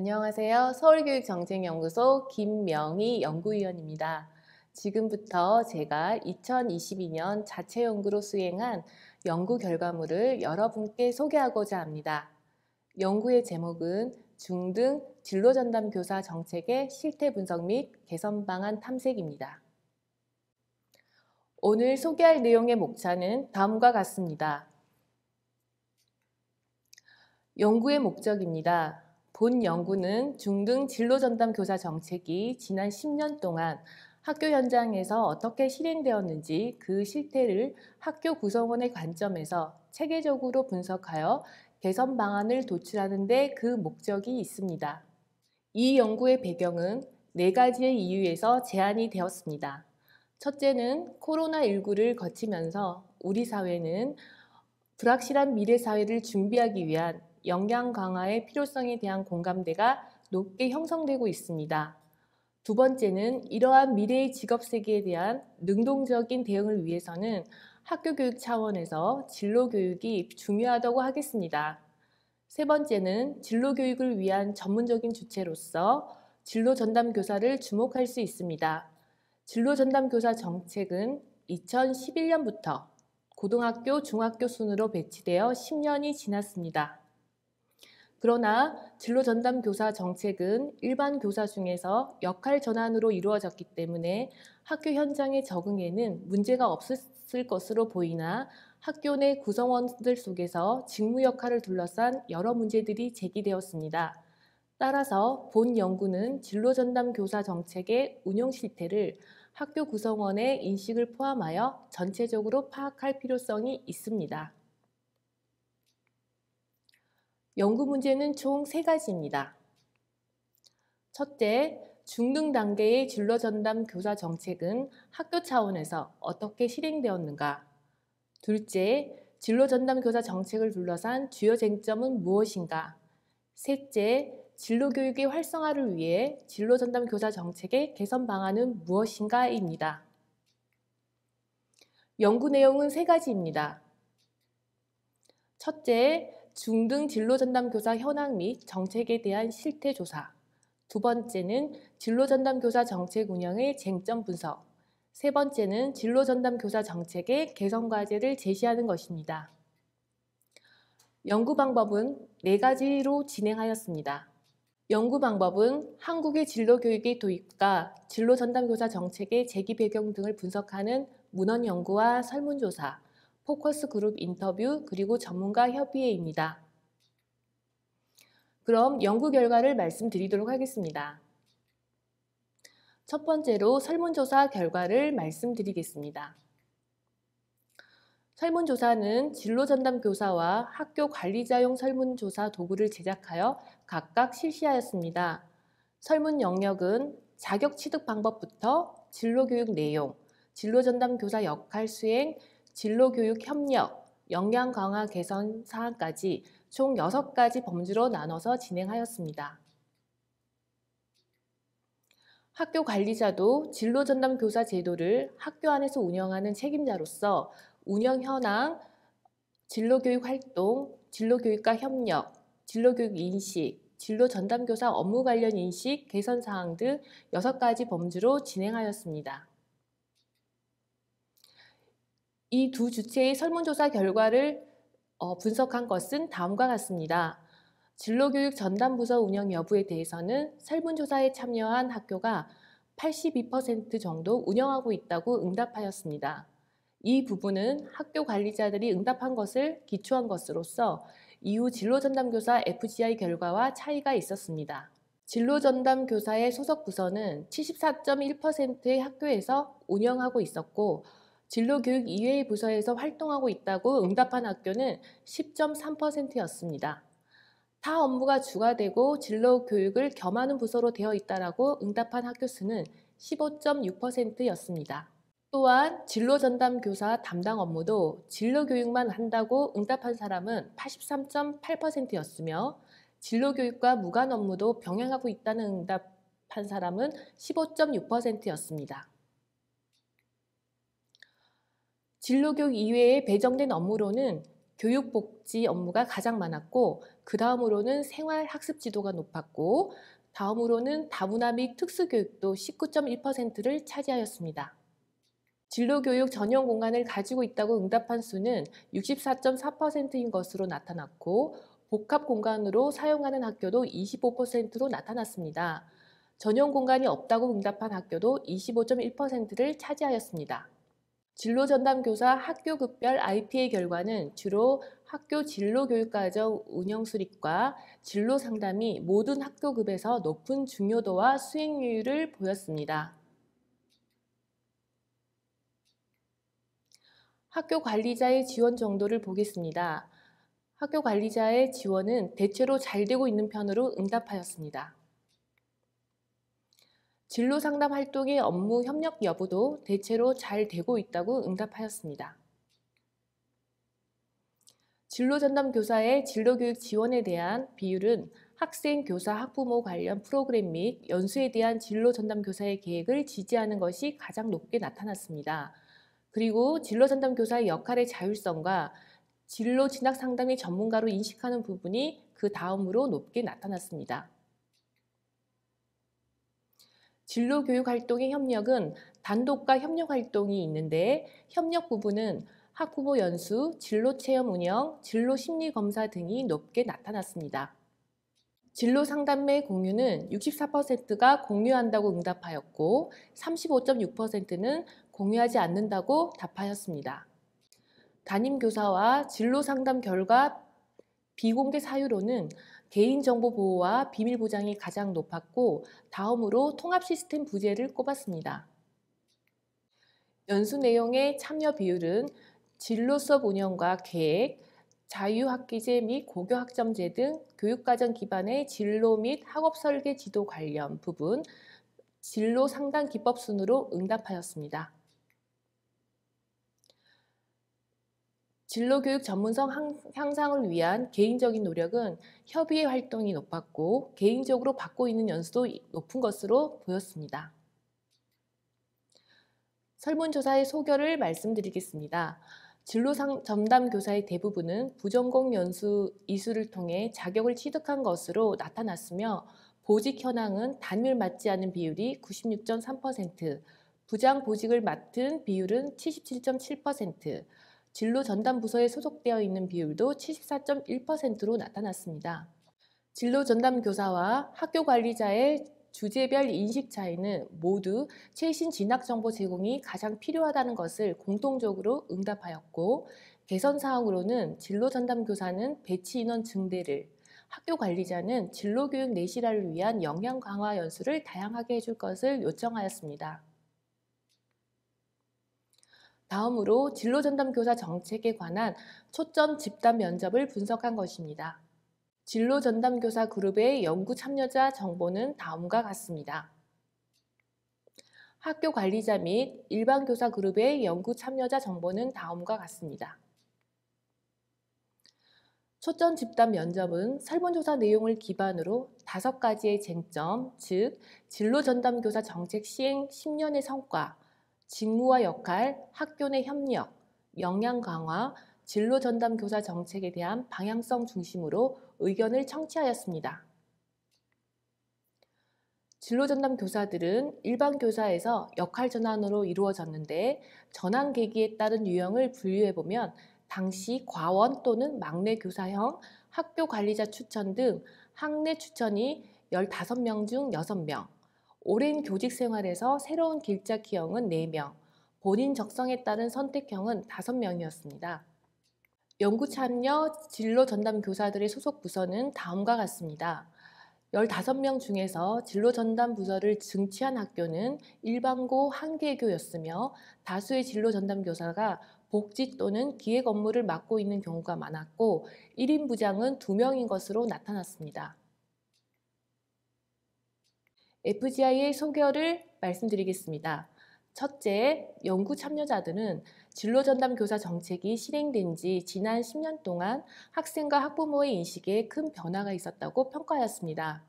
안녕하세요. 서울교육정책연구소 김명희 연구위원입니다. 지금부터 제가 2022년 자체 연구로 수행한 연구 결과물을 여러분께 소개하고자 합니다. 연구의 제목은 중등 진로전담 교사 정책의 실태 분석 및 개선 방안 탐색입니다. 오늘 소개할 내용의 목차는 다음과 같습니다. 연구의 목적입니다. 본 연구는 중등 진로 전담 교사 정책이 지난 10년 동안 학교 현장에서 어떻게 실행되었는지 그 실태를 학교 구성원의 관점에서 체계적으로 분석하여 개선 방안을 도출하는 데 그 목적이 있습니다. 이 연구의 배경은 네 가지의 이유에서 제안이 되었습니다. 첫째는 코로나19를 거치면서 우리 사회는 불확실한 미래 사회를 준비하기 위한 영양 강화의 필요성에 대한 공감대가 높게 형성되고 있습니다. 두 번째는 이러한 미래의 직업 세계에 대한 능동적인 대응을 위해서는 학교 교육 차원에서 진로 교육이 중요하다고 하겠습니다. 세 번째는 진로 교육을 위한 전문적인 주체로서 진로 전담 교사를 주목할 수 있습니다. 진로 전담 교사 정책은 2011년부터 고등학교, 중학교 순으로 배치되어 10년이 지났습니다. 그러나 진로 전담 교사 정책은 일반 교사 중에서 역할 전환으로 이루어졌기 때문에 학교 현장의 적응에는 문제가 없었을 것으로 보이나 학교 내 구성원들 속에서 직무 역할을 둘러싼 여러 문제들이 제기되었습니다. 따라서 본 연구는 진로 전담 교사 정책의 운영 실태를 학교 구성원의 인식을 포함하여 전체적으로 파악할 필요성이 있습니다. 연구 문제는 총 세가지입니다 첫째, 중등 단계의 진로 전담 교사 정책은 학교 차원에서 어떻게 실행되었는가? 둘째, 진로 전담 교사 정책을 둘러싼 주요 쟁점은 무엇인가? 셋째, 진로 교육의 활성화를 위해 진로 전담 교사 정책의 개선 방안은 무엇인가입니다. 연구 내용은 세 가지입니다. 첫째, 중등 진로 전담 교사 현황 및 정책에 대한 실태 조사. 두 번째는 진로 전담 교사 정책 운영의 쟁점 분석. 세 번째는 진로 전담 교사 정책의 개선 과제를 제시하는 것입니다. 연구 방법은 네 가지로 진행하였습니다. 연구 방법은 한국의 진로 교육의 도입과 진로 전담 교사 정책의 재기 배경 등을 분석하는 문헌 연구와 설문조사, 포커스 그룹 인터뷰, 그리고 전문가 협의회입니다. 그럼 연구 결과를 말씀드리도록 하겠습니다. 첫 번째로 설문조사 결과를 말씀드리겠습니다. 설문조사는 진로전담 교사와 학교 관리자용 설문조사 도구를 제작하여 각각 실시하였습니다. 설문 영역은 자격 취득 방법부터 진로교육 내용, 진로전담 교사 역할 수행, 진로교육 협력, 역량 강화 개선 사항까지 총 6가지 범주로 나눠서 진행하였습니다. 학교 관리자도 진로 전담 교사 제도를 학교 안에서 운영하는 책임자로서 운영 현황, 진로 교육 활동, 진로 교육과 협력, 진로 교육 인식, 진로 전담 교사 업무 관련 인식 개선 사항 등 6가지 범주로 진행하였습니다. 이두 주체의 설문조사 결과를 어, 분석한 것은 다음과 같습니다. 진로교육 전담부서 운영 여부에 대해서는 설문조사에 참여한 학교가 82% 정도 운영하고 있다고 응답하였습니다. 이 부분은 학교 관리자들이 응답한 것을 기초한 것으로서 이후 진로전담교사 FGI 결과와 차이가 있었습니다. 진로전담교사의 소속 부서는 74.1%의 학교에서 운영하고 있었고 진로교육 이외의 부서에서 활동하고 있다고 응답한 학교는 10.3%였습니다. 타 업무가 주가되고 진로교육을 겸하는 부서로 되어 있다라고 응답한 학교 수는 15.6%였습니다. 또한 진로전담교사 담당 업무도 진로교육만 한다고 응답한 사람은 83.8%였으며 진로교육과 무관 업무도 병행하고 있다는 응답한 사람은 15.6%였습니다. 진로교육 이외에 배정된 업무로는 교육복지 업무가 가장 많았고 그 다음으로는 생활학습지도가 높았고 다음으로는 다문화 및 특수교육도 19.1%를 차지하였습니다. 진로교육 전용 공간을 가지고 있다고 응답한 수는 64.4%인 것으로 나타났고 복합 공간으로 사용하는 학교도 25%로 나타났습니다. 전용 공간이 없다고 응답한 학교도 25.1%를 차지하였습니다. 진로 전담 교사 학교급별 IPA 결과는 주로 학교 진로 교육과정 운영 수립과 진로 상담이 모든 학교급에서 높은 중요도와 수익률을 보였습니다. 학교 관리자의 지원 정도를 보겠습니다. 학교 관리자의 지원은 대체로 잘 되고 있는 편으로 응답하였습니다. 진로 상담 활동의 업무 협력 여부도 대체로 잘 되고 있다고 응답하였습니다. 진로 전담 교사의 진로 교육 지원에 대한 비율은 학생, 교사, 학부모 관련 프로그램 및 연수에 대한 진로 전담 교사의 계획을 지지하는 것이 가장 높게 나타났습니다. 그리고 진로 전담 교사의 역할의 자율성과 진로 진학 상담의 전문가로 인식하는 부분이 그 다음으로 높게 나타났습니다. 진로 교육 활동의 협력은 단독과 협력 활동이 있는데 협력 부분은 학부모 연수, 진로 체험 운영, 진로 심리 검사 등이 높게 나타났습니다. 진로 상담의 공유는 64%가 공유한다고 응답하였고 35.6%는 공유하지 않는다고 답하였습니다. 담임 교사와 진로 상담 결과 비공개 사유로는 개인정보 보호와 비밀 보장이 가장 높았고 다음으로 통합 시스템 부재를 꼽았습니다. 연수 내용의 참여 비율은 진로수업 운영과 계획, 자유학기제 및 고교학점제 등 교육과정 기반의 진로 및 학업 설계 지도 관련 부분, 진로 상담 기법 순으로 응답하였습니다. 진로교육 전문성 향상을 위한 개인적인 노력은 협의의 활동이 높았고 개인적으로 받고 있는 연수도 높은 것으로 보였습니다. 설문조사의 소결을 말씀드리겠습니다. 진로 전담 교사의 대부분은 부전공 연수 이수를 통해 자격을 취득한 것으로 나타났으며 보직 현황은 단율 맞지 않은 비율이 96.3%, 부장 보직을 맡은 비율은 77.7%, 진로 전담 부서에 소속되어 있는 비율도 74.1%로 나타났습니다. 진로 전담 교사와 학교 관리자의 주제별 인식 차이는 모두 최신 진학 정보 제공이 가장 필요하다는 것을 공통적으로 응답하였고 개선 사항으로는 진로 전담 교사는 배치 인원 증대를 학교 관리자는 진로 교육 내실화를 위한 역량 강화 연수를 다양하게 해줄 것을 요청하였습니다. 다음으로 진로 전담 교사 정책에 관한 초점 집단 면접을 분석한 것입니다. 진로 전담 교사 그룹의 연구 참여자 정보는 다음과 같습니다. 학교 관리자 및 일반 교사 그룹의 연구 참여자 정보는 다음과 같습니다. 초점 집단 면접은 설문조사 내용을 기반으로 다섯 가지의 쟁점, 즉 진로 전담 교사 정책 시행 10년의 성과, 직무와 역할, 학교 내 협력, 역량 강화, 진로 전담 교사 정책에 대한 방향성 중심으로 의견을 청취하였습니다. 진로 전담 교사들은 일반 교사에서 역할 전환으로 이루어졌는데 전환 계기에 따른 유형을 분류해 보면 당시 과원 또는 막내 교사형, 학교 관리자 추천 등 학내 추천이 15명 중 6명, 오랜 교직 생활에서 새로운 길자 기형은 4명, 본인 적성에 따른 선택형은 5명이었습니다. 연구 참여 진로 전담 교사들의 소속 부서는 다음과 같습니다. 15명 중에서 진로 전담 부서를 증치한 학교는 일반고 한개교였으며 다수의 진로 전담 교사가 복지 또는 기획 업무를 맡고 있는 경우가 많았고 1인 부장은 2명인 것으로 나타났습니다. FGI의 소개를 말씀드리겠습니다. 첫째, 연구 참여자들은 진로 전담 교사 정책이 실행된 지 지난 10년 동안 학생과 학부모의 인식에 큰 변화가 있었다고 평가하였습니다.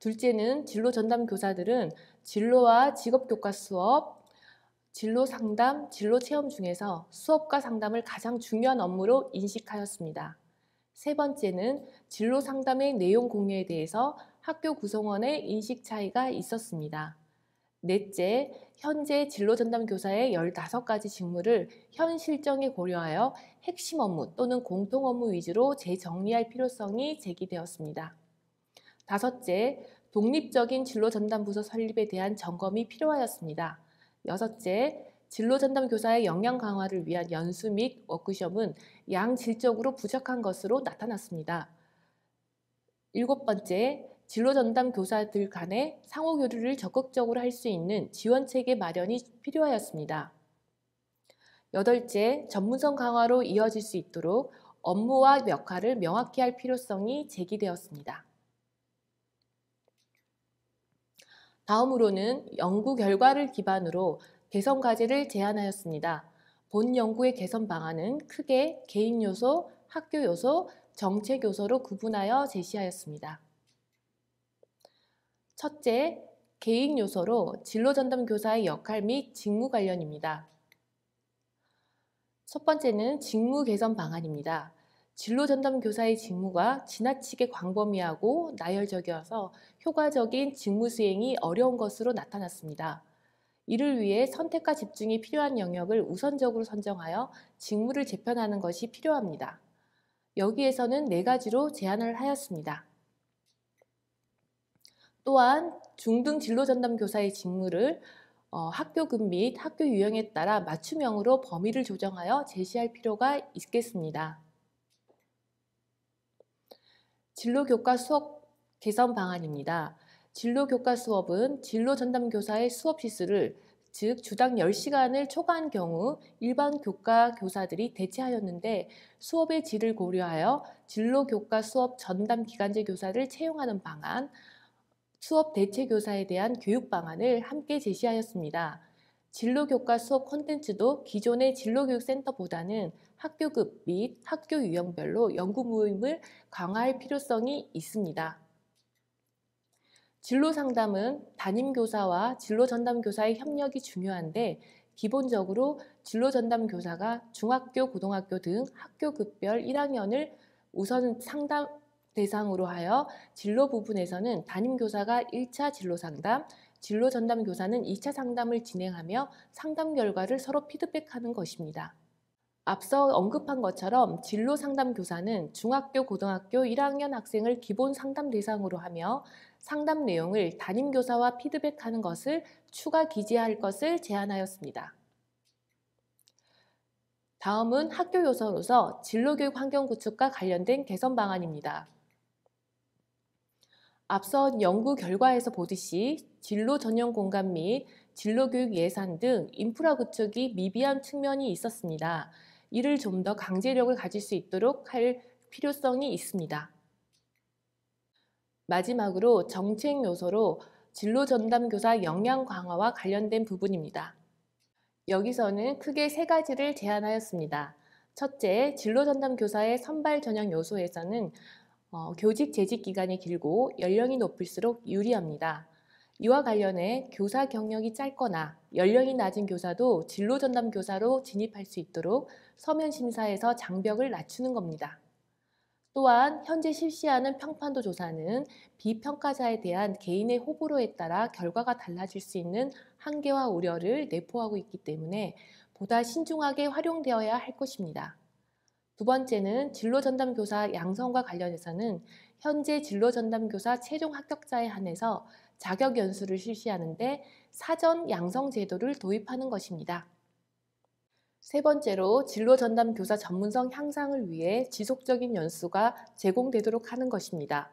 둘째는 진로 전담 교사들은 진로와 직업 교과 수업, 진로 상담, 진로 체험 중에서 수업과 상담을 가장 중요한 업무로 인식하였습니다. 세 번째는 진로 상담의 내용 공유에 대해서 학교 구성원의 인식 차이가 있었습니다. 넷째, 현재 진로전담 교사의 15가지 직무를 현 실정에 고려하여 핵심 업무 또는 공통 업무 위주로 재정리할 필요성이 제기되었습니다. 다섯째, 독립적인 진로전담부서 설립에 대한 점검이 필요하였습니다. 여섯째, 진로전담 교사의 역량 강화를 위한 연수 및 워크숍은 양질적으로 부족한 것으로 나타났습니다. 일곱 번째, 진로 전담 교사들 간의 상호 교류를 적극적으로 할 수 있는 지원 체계 마련이 필요하였습니다. 여덟째, 전문성 강화로 이어질 수 있도록 업무와 역할을 명확히 할 필요성이 제기되었습니다. 다음으로는 연구 결과를 기반으로 개선 과제를 제안하였습니다. 본 연구의 개선 방안은 크게 개인 요소, 학교 요소, 정책 요소로 구분하여 제시하였습니다. 첫째, 개인 요소로 진로 전담 교사의 역할 및 직무 관련입니다. 첫 번째는 직무 개선 방안입니다. 진로 전담 교사의 직무가 지나치게 광범위하고 나열적이어서 효과적인 직무 수행이 어려운 것으로 나타났습니다. 이를 위해 선택과 집중이 필요한 영역을 우선적으로 선정하여 직무를 재편하는 것이 필요합니다. 여기에서는 네 가지로 제안을 하였습니다. 또한 중등 진로 전담 교사의 직무를 어, 학교급 및 학교 유형에 따라 맞춤형으로 범위를 조정하여 제시할 필요가 있겠습니다. 진로 교과 수업 개선 방안입니다. 진로 교과 수업은 진로 전담 교사의 수업 시수를 즉 주당 10시간을 초과한 경우 일반 교과 교사들이 대체하였는데 수업의 질을 고려하여 진로 교과 수업 전담 기간제 교사를 채용하는 방안, 수업 대체 교사에 대한 교육 방안을 함께 제시하였습니다. 진로 교과 수업 콘텐츠도 기존의 진로교육센터보다는 학교급 및 학교 유형별로 연구 모임을 강화할 필요성이 있습니다. 진로 상담은 담임 교사와 진로 전담 교사의 협력이 중요한데 기본적으로 진로 전담 교사가 중학교, 고등학교 등 학교급별 1학년을 우선 상담 대상으로 하여 진로 부분에서는 담임교사가 1차 진로 상담, 진로 전담 교사는 2차 상담을 진행하며 상담 결과를 서로 피드백하는 것입니다. 앞서 언급한 것처럼 진로 상담 교사는 중학교, 고등학교 1학년 학생을 기본 상담 대상으로 하며 상담 내용을 담임 교사와 피드백하는 것을 추가 기재할 것을 제안하였습니다. 다음은 학교 요소로서 진로교육 환경 구축과 관련된 개선 방안입니다. 앞선 연구 결과에서 보듯이 진로 전형 공간 및 진로 교육 예산 등 인프라 구축이 미비한 측면이 있었습니다. 이를 좀 더 강제력을 가질 수 있도록 할 필요성이 있습니다. 마지막으로 정책 요소로 진로 전담 교사 역량 강화와 관련된 부분입니다. 여기서는 크게 세 가지를 제안하였습니다. 첫째, 진로 전담 교사의 선발 전형 요소에서는 어, 교직 재직 기간이 길고 연령이 높을수록 유리합니다. 이와 관련해 교사 경력이 짧거나 연령이 낮은 교사도 진로 전담 교사로 진입할 수 있도록 서면 심사에서 장벽을 낮추는 겁니다. 또한 현재 실시하는 평판도 조사는 비평가자에 대한 개인의 호불호에 따라 결과가 달라질 수 있는 한계와 우려를 내포하고 있기 때문에 보다 신중하게 활용되어야 할 것입니다. 두 번째는 진로전담교사 양성과 관련해서는 현재 진로전담교사 최종 합격자에 한해서 자격 연수를 실시하는데 사전 양성 제도를 도입하는 것입니다. 세 번째로 진로 전담 교사 전문성 향상을 위해 지속적인 연수가 제공되도록 하는 것입니다.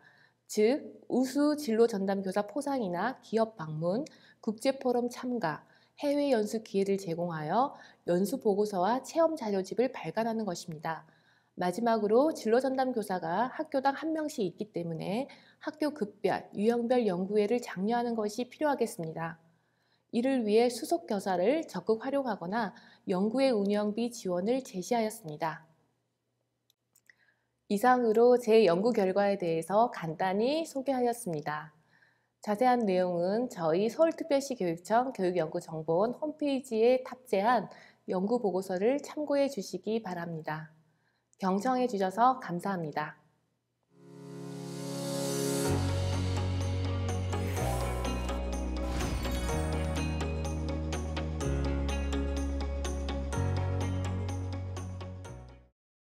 즉, 우수 진로 전담 교사 포상이나 기업 방문, 국제 포럼 참가, 해외 연수 기회를 제공하여 연수 보고서와 체험 자료집을 발간하는 것입니다. 마지막으로 진로 전담 교사가 학교당 한 명씩 있기 때문에 학교 급별, 유형별 연구회를 장려하는 것이 필요하겠습니다. 이를 위해 수속 교사를 적극 활용하거나 연구회 운영비 지원을 제시하였습니다. 이상으로 제 연구 결과에 대해서 간단히 소개하였습니다. 자세한 내용은 저희 서울특별시 교육청 교육연구정보원 홈페이지에 탑재한 연구보고서를 참고해 주시기 바랍니다. 경청해 주셔서 감사합니다.